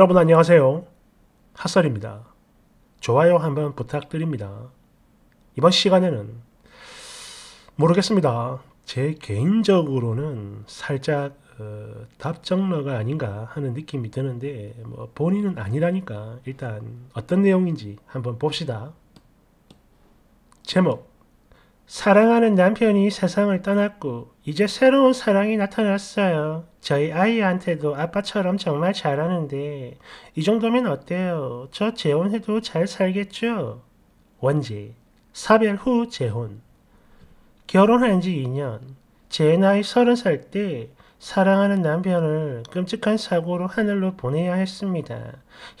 여러분 안녕하세요. 핫설입니다. 좋아요 한번 부탁드립니다. 이번 시간에는 모르겠습니다. 제 개인적으로는 살짝 어, 답정너가 아닌가 하는 느낌이 드는데 뭐 본인은 아니라니까 일단 어떤 내용인지 한번 봅시다. 제목 사랑하는 남편이 세상을 떠났고 이제 새로운 사랑이 나타났어요. 저희 아이한테도 아빠처럼 정말 잘하는데 이 정도면 어때요? 저 재혼해도 잘 살겠죠? 원지 사별 후 재혼 결혼한 지 2년 제 나이 30살 때 사랑하는 남편을 끔찍한 사고로 하늘로 보내야 했습니다.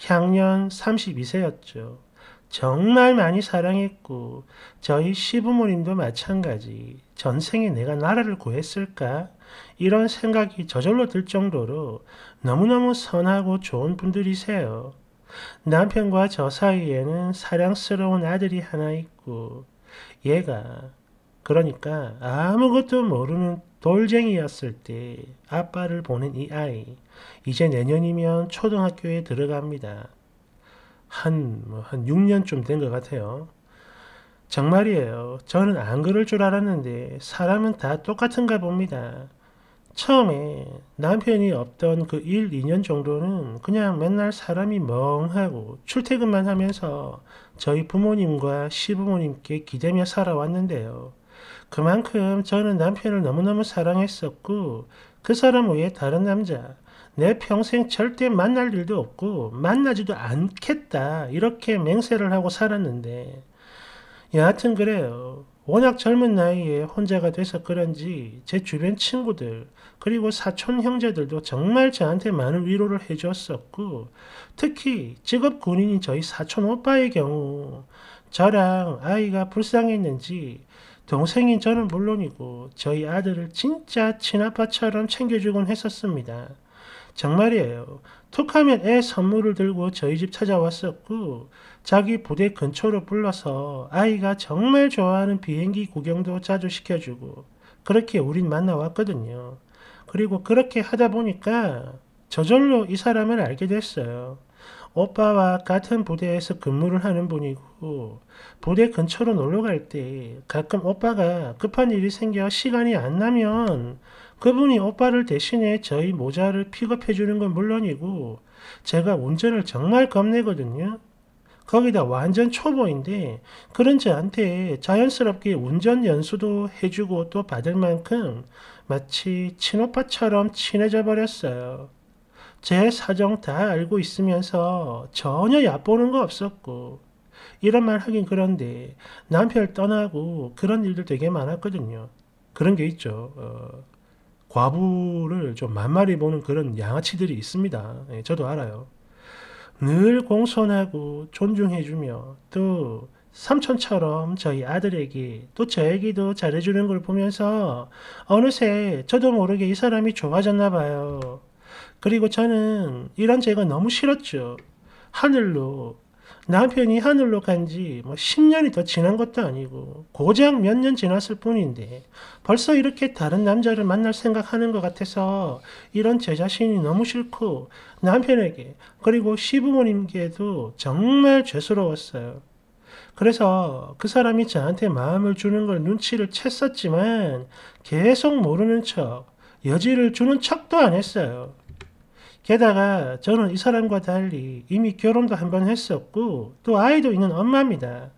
향년 32세였죠. 정말 많이 사랑했고 저희 시부모님도 마찬가지 전생에 내가 나라를 구했을까? 이런 생각이 저절로 들 정도로 너무너무 선하고 좋은 분들이세요. 남편과 저 사이에는 사랑스러운 아들이 하나 있고 얘가 그러니까 아무것도 모르는 돌쟁이였을 때 아빠를 보낸 이 아이 이제 내년이면 초등학교에 들어갑니다. 한, 뭐한 6년쯤 된 것 같아요. 정말이에요. 저는 안 그럴 줄 알았는데 사람은 다 똑같은가 봅니다. 처음에 남편이 없던 그 1, 2년 정도는 그냥 맨날 사람이 멍하고 출퇴근만 하면서 저희 부모님과 시부모님께 기대며 살아왔는데요. 그만큼 저는 남편을 너무너무 사랑했었고 그 사람 외에 다른 남자, 내 평생 절대 만날 일도 없고 만나지도 않겠다 이렇게 맹세를 하고 살았는데 여하튼 그래요. 워낙 젊은 나이에 혼자가 돼서 그런지 제 주변 친구들 그리고 사촌 형제들도 정말 저한테 많은 위로를 해줬었고 특히 직업 군인인 저희 사촌 오빠의 경우 저랑 아이가 불쌍했는지 동생인 저는 물론이고 저희 아들을 진짜 친아빠처럼 챙겨주곤 했었습니다. 정말이에요. 툭하면 애 선물을 들고 저희 집 찾아왔었고 자기 부대 근처로 불러서 아이가 정말 좋아하는 비행기 구경도 자주 시켜주고 그렇게 우린 만나왔거든요. 그리고 그렇게 하다 보니까 저절로 이 사람을 알게 됐어요. 오빠와 같은 부대에서 근무를 하는 분이고 부대 근처로 놀러 갈 때 가끔 오빠가 급한 일이 생겨 시간이 안 나면 그분이 오빠를 대신해 저희 모자를 픽업해 주는 건 물론이고 제가 운전을 정말 겁내거든요. 거기다 완전 초보인데 그런 저한테 자연스럽게 운전 연수도 해주고 또 받을 만큼 마치 친오빠처럼 친해져 버렸어요. 제 사정 다 알고 있으면서 전혀 얕보는 거 없었고 이런 말 하긴 그런데 남편 떠나고 그런 일들 되게 많았거든요. 그런 게 있죠. 어. 과부를 좀 만만히 보는 그런 양아치들이 있습니다. 예, 저도 알아요. 늘 공손하고 존중해주며 또 삼촌처럼 저희 아들에게 또 저에게도 잘해주는 걸 보면서 어느새 저도 모르게 이 사람이 좋아졌나 봐요. 그리고 저는 이런 제가 너무 싫었죠. 하늘로 남편이 하늘로 간 지 뭐 10년이 더 지난 것도 아니고 고작 몇 년 지났을 뿐인데 벌써 이렇게 다른 남자를 만날 생각하는 것 같아서 이런 제 자신이 너무 싫고 남편에게 그리고 시부모님께도 정말 죄스러웠어요. 그래서 그 사람이 저한테 마음을 주는 걸 눈치를 챘었지만 계속 모르는 척, 여지를 주는 척도 안 했어요. 게다가 저는 이 사람과 달리 이미 결혼도 한 번 했었고 또 아이도 있는 엄마입니다.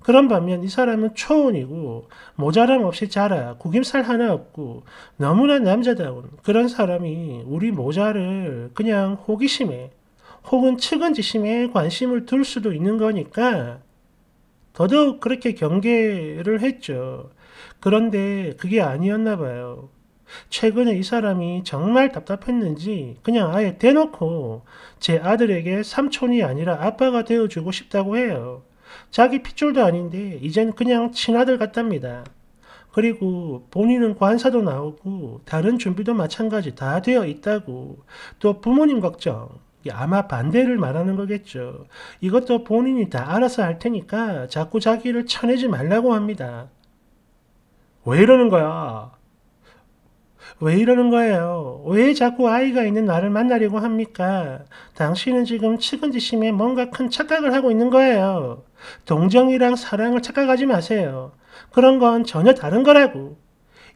그런 반면 이 사람은 초혼이고 모자람 없이 자라 구김살 하나 없고 너무나 남자다운 그런 사람이 우리 모자를 그냥 호기심에 혹은 측은지심에 관심을 둘 수도 있는 거니까 더더욱 그렇게 경계를 했죠. 그런데 그게 아니었나 봐요. 최근에 이 사람이 정말 답답했는지 그냥 아예 대놓고 제 아들에게 삼촌이 아니라 아빠가 되어주고 싶다고 해요. 자기 핏줄도 아닌데 이젠 그냥 친아들 같답니다. 그리고 본인은 관사도 나오고 다른 준비도 마찬가지 다 되어 있다고 또 부모님 걱정 아마 반대를 말하는 거겠죠. 이것도 본인이 다 알아서 할 테니까 자꾸 자기를 쳐내지 말라고 합니다. 왜 이러는 거야? 왜 이러는 거예요? 왜 자꾸 아이가 있는 나를 만나려고 합니까? 당신은 지금 측은지심에 뭔가 큰 착각을 하고 있는 거예요. 동정이랑 사랑을 착각하지 마세요. 그런 건 전혀 다른 거라고.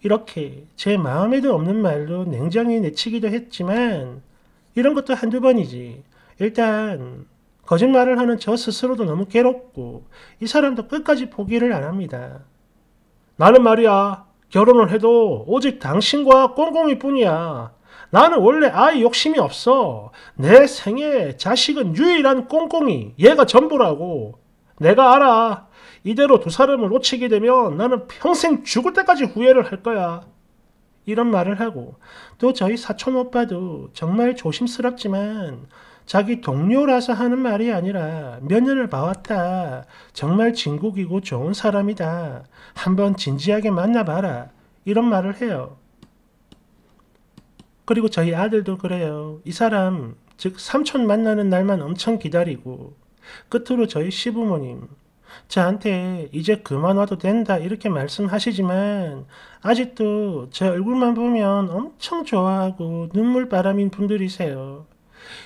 이렇게 제 마음에도 없는 말로 냉정히 내치기도 했지만 이런 것도 한두 번이지. 일단 거짓말을 하는 저 스스로도 너무 괴롭고 이 사람도 끝까지 포기를 안 합니다. 나는 말이야 결혼을 해도 오직 당신과 꽁꽁이 뿐이야. 나는 원래 아이 욕심이 없어. 내 생에 자식은 유일한 꽁꽁이. 얘가 전부라고. 내가 알아. 이대로 두 사람을 놓치게 되면 나는 평생 죽을 때까지 후회를 할 거야. 이런 말을 하고 또 저희 사촌 오빠도 정말 조심스럽지만 자기 동료라서 하는 말이 아니라 몇 년을 봐왔다. 정말 진국이고 좋은 사람이다. 한번 진지하게 만나봐라. 이런 말을 해요. 그리고 저희 아들도 그래요. 이 사람, 즉 삼촌 만나는 날만 엄청 기다리고 끝으로 저희 시부모님, 저한테 이제 그만 와도 된다 이렇게 말씀하시지만 아직도 제 얼굴만 보면 엄청 좋아하고 눈물바람인 분들이세요.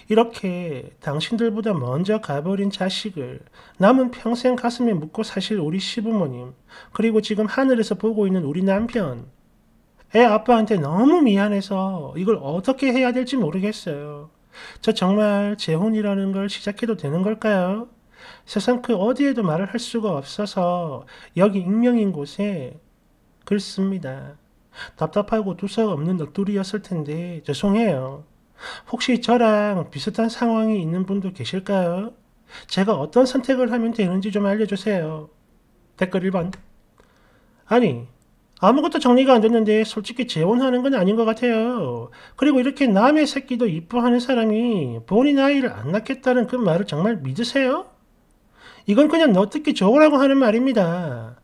이렇게 당신들보다 먼저 가버린 자식을 남은 평생 가슴에 묻고 사실 우리 시부모님, 그리고 지금 하늘에서 보고 있는 우리 남편, 애 아빠한테 너무 미안해서 이걸 어떻게 해야 될지 모르겠어요. 저 정말 재혼이라는 걸 시작해도 되는 걸까요? 세상 그 어디에도 말을 할 수가 없어서 여기 익명인 곳에 글 씁니다. 답답하고 두서가 없는 넋두리였을 텐데 죄송해요. 혹시 저랑 비슷한 상황이 있는 분도 계실까요? 제가 어떤 선택을 하면 되는지 좀 알려주세요. 댓글 1번. 아니, 아무것도 정리가 안 됐는데 솔직히 재혼하는 건 아닌 것 같아요. 그리고 이렇게 남의 새끼도 이뻐하는 사람이 본인 아이를 안 낳겠다는 그 말을 정말 믿으세요? 이건 그냥 너 듣기 좋으라고 하는 말입니다.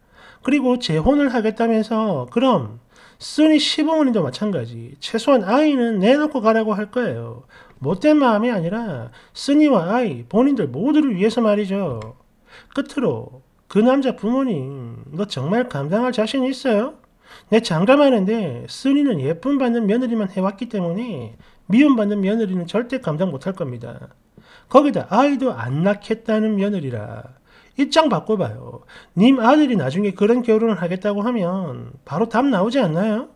그리고 재혼을 하겠다면서 그럼 쓰니 시부모님도 마찬가지. 최소한 아이는 내놓고 가라고 할 거예요. 못된 마음이 아니라 쓰니와 아이, 본인들 모두를 위해서 말이죠. 끝으로 그 남자 부모님, 너 정말 감당할 자신 있어요? 내 장담하는데 쓰니는 예쁨 받는 며느리만 해왔기 때문에 미움받는 며느리는 절대 감당 못할 겁니다. 거기다 아이도 안 낳겠다는 며느리라 입장 바꿔봐요. 님 아들이 나중에 그런 결혼을 하겠다고 하면 바로 답 나오지 않나요?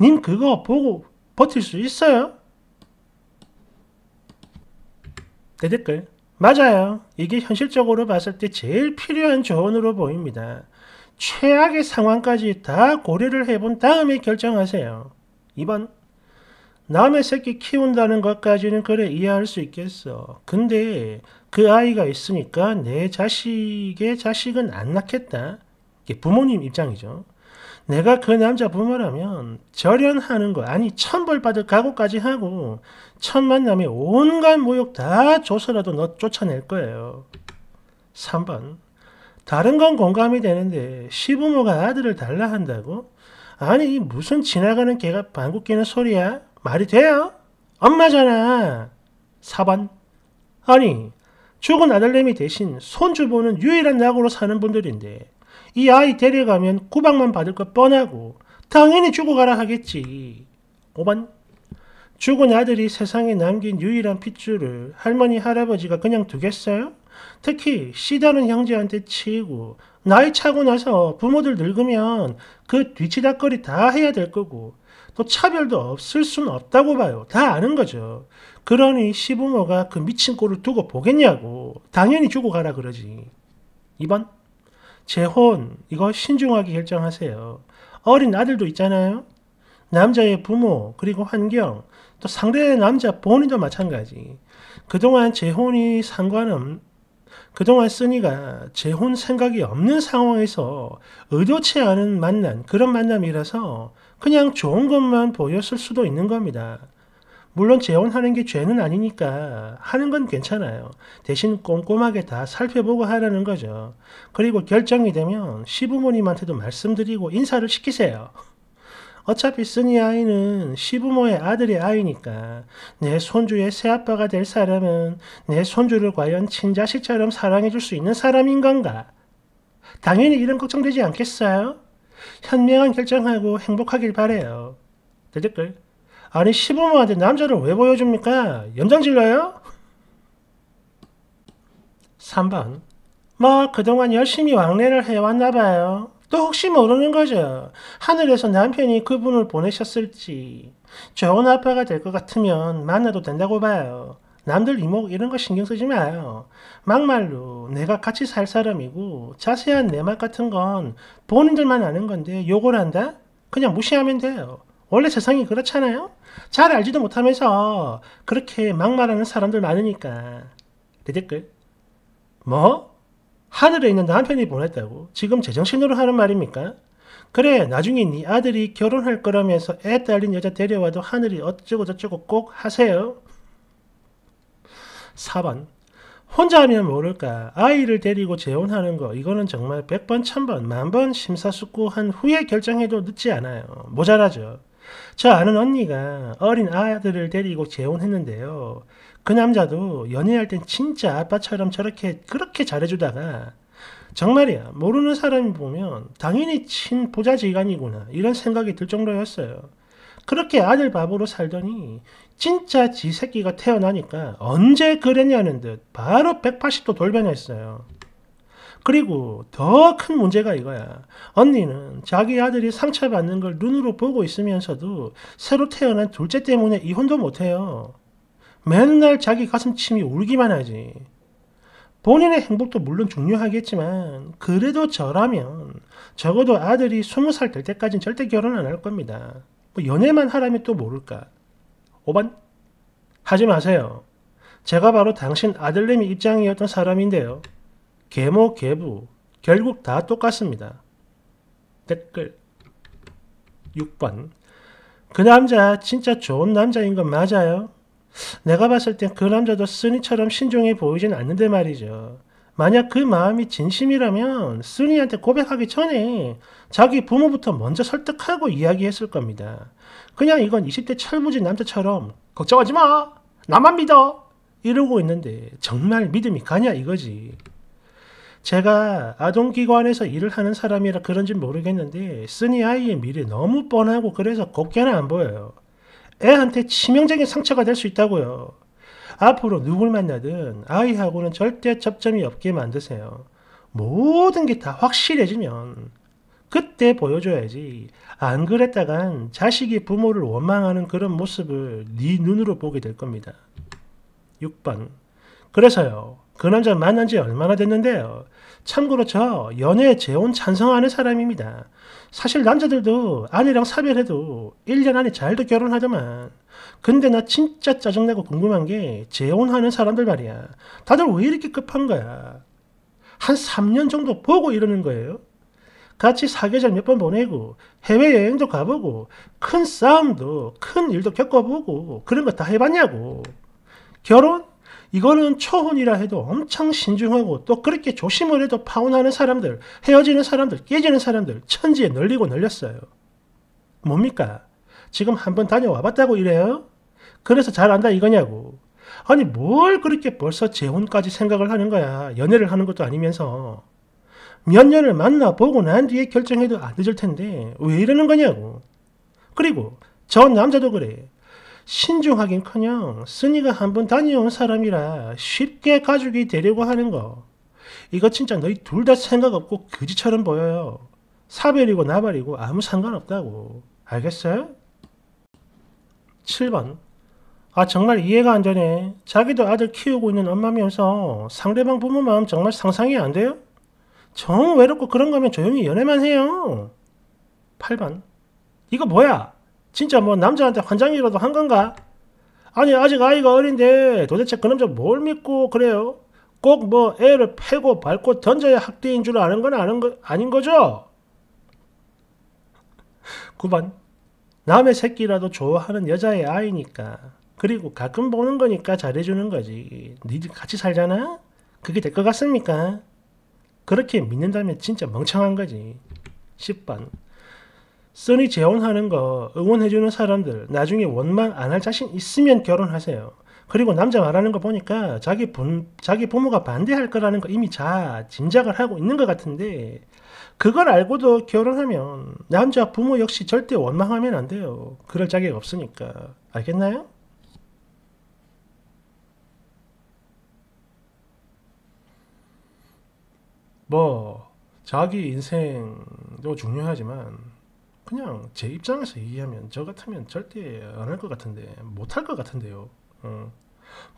님 그거 보고 버틸 수 있어요? 내 댓글 맞아요. 이게 현실적으로 봤을 때 제일 필요한 조언으로 보입니다. 최악의 상황까지 다 고려를 해본 다음에 결정하세요. 2번 남의 새끼 키운다는 것까지는 그래 이해할 수 있겠어. 근데 그 아이가 있으니까 내 자식의 자식은 안 낳겠다. 부모님 입장이죠. 내가 그 남자 부모라면 절연하는 거 아니 천벌 받을 각오까지 하고 첫 만남에 온갖 모욕 다 줘서라도 너 쫓아낼 거예요. 3번 다른 건 공감이 되는데 시부모가 아들을 달라 한다고? 아니 무슨 지나가는 개가 방귀 뀌는 소리야? 말이 돼요? 엄마잖아. 4번. 아니, 죽은 아들내미 대신 손주보는 유일한 낙으로 사는 분들인데 이 아이 데려가면 구박만 받을 것 뻔하고 당연히 죽어가라 하겠지. 5번. 죽은 아들이 세상에 남긴 유일한 핏줄을 할머니 할아버지가 그냥 두겠어요? 특히 시다는 형제한테 치고 나이 차고 나서 부모들 늙으면 그 뒤치다거리 다 해야 될 거고 또 차별도 없을 수는 없다고 봐요. 다 아는 거죠. 그러니 시부모가 그 미친 꼴을 두고 보겠냐고. 당연히 주고 가라 그러지. 2번. 재혼. 이거 신중하게 결정하세요. 어린 아들도 있잖아요. 남자의 부모, 그리고 환경, 또 상대의 남자 본인도 마찬가지. 그동안 재혼이 상관은 그동안 쓰니가 재혼 생각이 없는 상황에서 의도치 않은 만남, 그런 만남이라서 그냥 좋은 것만 보였을 수도 있는 겁니다. 물론 재혼하는 게 죄는 아니니까 하는 건 괜찮아요. 대신 꼼꼼하게 다 살펴보고 하라는 거죠. 그리고 결정이 되면 시부모님한테도 말씀드리고 인사를 시키세요. 어차피 쓰니 아이는 시부모의 아들의 아이니까 내 손주의 새아빠가 될 사람은 내 손주를 과연 친자식처럼 사랑해줄 수 있는 사람인 건가? 당연히 이런 걱정되지 않겠어요? 현명한 결정하고 행복하길 바래요. 댓글. 아니 시부모한테 남자를 왜 보여줍니까? 연장질러요? 3번. 뭐 그동안 열심히 왕래를 해왔나봐요. 또 혹시 모르는 거죠. 하늘에서 남편이 그분을 보내셨을지. 좋은 아빠가 될 것 같으면 만나도 된다고 봐요. 남들 이목 이런 거 신경 쓰지 마요. 막말로 내가 같이 살 사람이고 자세한 내 맛 같은 건 본인들만 아는 건데 욕을 한다? 그냥 무시하면 돼요. 원래 세상이 그렇잖아요. 잘 알지도 못하면서 그렇게 막말하는 사람들 많으니까. 내 댓글. 뭐? 하늘에 있는 남편이 보냈다고 지금 제정신으로 하는 말입니까? 그래 나중에 네 아들이 결혼할 거라면서 애 딸린 여자 데려와도 하늘이 어쩌고 저쩌고 꼭 하세요. 4번 혼자 하면 모를까 아이를 데리고 재혼하는 거 이거는 정말 100번 1000번 만번 심사숙고한 후에 결정해도 늦지 않아요. 모자라죠. 저 아는 언니가 어린 아들을 데리고 재혼했는데요. 그 남자도 연애할 땐 진짜 아빠처럼 저렇게 그렇게 잘해주다가 정말이야 모르는 사람이 보면 당연히 친 보자지간이구나 이런 생각이 들 정도였어요. 그렇게 아들 밥으로 살더니 진짜 지 새끼가 태어나니까 언제 그랬냐는 듯 바로 180도 돌변했어요. 그리고 더 큰 문제가 이거야. 언니는 자기 아들이 상처받는 걸 눈으로 보고 있으면서도 새로 태어난 둘째 때문에 이혼도 못해요. 맨날 자기 가슴침이 울기만 하지. 본인의 행복도 물론 중요하겠지만 그래도 저라면 적어도 아들이 스무 살 될 때까지는 절대 결혼 안 할 겁니다. 뭐 연애만 하라면 또 모를까. 5번 하지 마세요. 제가 바로 당신 아들내미 입장이었던 사람인데요. 계모, 계부 결국 다 똑같습니다. 댓글 6번 그 남자 진짜 좋은 남자인 건 맞아요? 내가 봤을 땐 그 남자도 순이처럼 신중해 보이진 않는데 말이죠. 만약 그 마음이 진심이라면 순이한테 고백하기 전에 자기 부모부터 먼저 설득하고 이야기했을 겁니다. 그냥 이건 20대 철부지 남자처럼 걱정하지 마! 나만 믿어! 이러고 있는데 정말 믿음이 가냐 이거지. 제가 아동기관에서 일을 하는 사람이라 그런지 모르겠는데 쓰니 아이의 미래 너무 뻔하고 그래서 곱게는 안 보여요. 애한테 치명적인 상처가 될 수 있다고요. 앞으로 누굴 만나든 아이하고는 절대 접점이 없게 만드세요. 모든 게 다 확실해지면 그때 보여줘야지. 안 그랬다간 자식이 부모를 원망하는 그런 모습을 네 눈으로 보게 될 겁니다. 6번. 그래서요. 그 남자 만난 지 얼마나 됐는데요. 참고로 저 연애 재혼 찬성하는 사람입니다. 사실 남자들도 아내랑 사별해도 1년 안에 잘도 결혼하더만. 근데 나 진짜 짜증나고 궁금한 게 재혼하는 사람들 말이야. 다들 왜 이렇게 급한 거야? 한 3년 정도 보고 이러는 거예요. 같이 사계절 몇 번 보내고 해외여행도 가보고 큰 싸움도 큰 일도 겪어보고 그런 거 다 해봤냐고. 결혼? 이거는 초혼이라 해도 엄청 신중하고 또 그렇게 조심을 해도 파혼하는 사람들, 헤어지는 사람들, 깨지는 사람들 천지에 널리고 널렸어요. 뭡니까? 지금 한 번 다녀와 봤다고 이래요? 그래서 잘 안다 이거냐고. 아니 뭘 그렇게 벌써 재혼까지 생각을 하는 거야. 연애를 하는 것도 아니면서. 몇 년을 만나보고 난 뒤에 결정해도 안 늦을 텐데 왜 이러는 거냐고. 그리고 저 남자도 그래. 신중하긴커녕 스이가 한 번 다녀온 사람이라 쉽게 가족이 되려고 하는 거. 이거 진짜 너희 둘 다 생각 없고 거지처럼 보여요. 사별이고 나발이고 아무 상관없다고. 알겠어요? 7번 아 정말 이해가 안 되네. 자기도 아들 키우고 있는 엄마면서 상대방 부모 마음 정말 상상이 안 돼요? 정 외롭고 그런 거면 조용히 연애만 해요. 8번 이거 뭐야? 진짜 뭐 남자한테 환장이라도 한 건가? 아니 아직 아이가 어린데 도대체 그놈자 뭘 믿고 그래요? 꼭 뭐 애를 패고 밟고 던져야 학대인 줄 아는 건 아는 거, 아닌 거죠? 9번 남의 새끼라도 좋아하는 여자의 아이니까 그리고 가끔 보는 거니까 잘해주는 거지 니들 같이 살잖아? 그게 될 것 같습니까? 그렇게 믿는다면 진짜 멍청한 거지 10번 써니 재혼하는 거 응원해주는 사람들 나중에 원망 안 할 자신 있으면 결혼하세요. 그리고 남자 말하는 거 보니까 자기, 부, 자기 부모가 반대할 거라는 거 이미 자 짐작을 하고 있는 것 같은데 그걸 알고도 결혼하면 남자 부모 역시 절대 원망하면 안 돼요. 그럴 자격 없으니까. 알겠나요? 뭐 자기 인생도 중요하지만 그냥 제 입장에서 얘기하면 저 같으면 절대 안 할 것 같은데 못 할 것 같은데요. 어.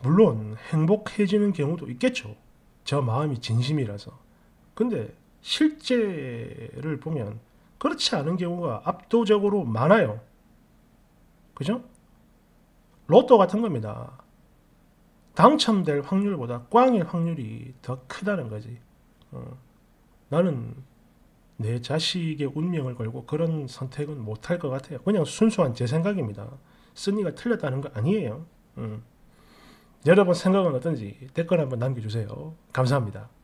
물론 행복해지는 경우도 있겠죠. 저 마음이 진심이라서. 근데 실제를 보면 그렇지 않은 경우가 압도적으로 많아요. 그죠? 로또 같은 겁니다. 당첨될 확률보다 꽝일 확률이 더 크다는 거지. 어. 나는 내 자식의 운명을 걸고 그런 선택은 못할 것 같아요. 그냥 순수한 제 생각입니다. 쓴이가 틀렸다는 거 아니에요. 음. 여러분 생각은 어떤지 댓글 한번 남겨주세요. 감사합니다.